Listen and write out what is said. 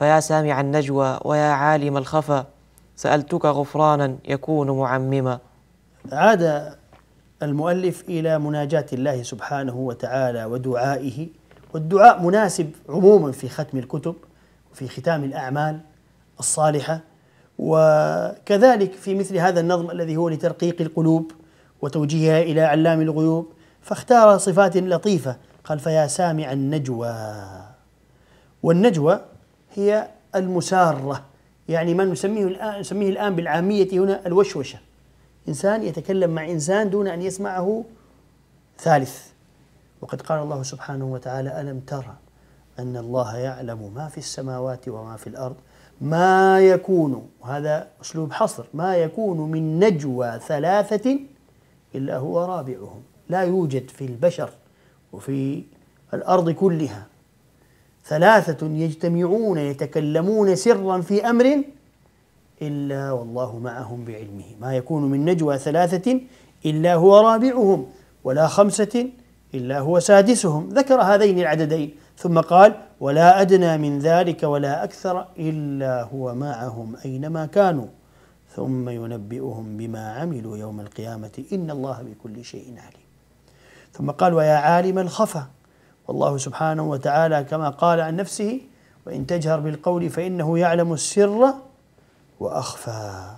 فيا سامع النجوى ويا عالم الخفا سألتك غفرانا يكون معمما عاد المؤلف إلى مناجاة الله سبحانه وتعالى ودعائه والدعاء مناسب عموما في ختم الكتب وفي ختام الأعمال الصالحة وكذلك في مثل هذا النظم الذي هو لترقيق القلوب وتوجيهها إلى علام الغيوب فاختار صفات لطيفة قال فيا سامع النجوى والنجوى هي المسارة يعني ما نسميه الآن نسميه الآن بالعامية هنا الوشوشة إنسان يتكلم مع إنسان دون أن يسمعه ثالث وقد قال الله سبحانه وتعالى ألم ترى أن الله يعلم ما في السماوات وما في الأرض ما يكون وهذا أسلوب حصر ما يكون من نجوى ثلاثة إلا هو رابعهم لا يوجد في البشر وفي الأرض كلها ثلاثة يجتمعون يتكلمون سرا في أمر إلا والله معهم بعلمه ما يكون من نجوى ثلاثة إلا هو رابعهم ولا خمسة إلا هو سادسهم ذكر هذين العددين ثم قال ولا أدنى من ذلك ولا أكثر إلا هو معهم أينما كانوا ثم ينبئهم بما عملوا يوم القيامة إن الله بكل شيء عليم ثم قال ويا عالم الخفى والله سبحانه وتعالى كما قال عن نفسه وإن تجهر بالقول فإنه يعلم السر وأخفى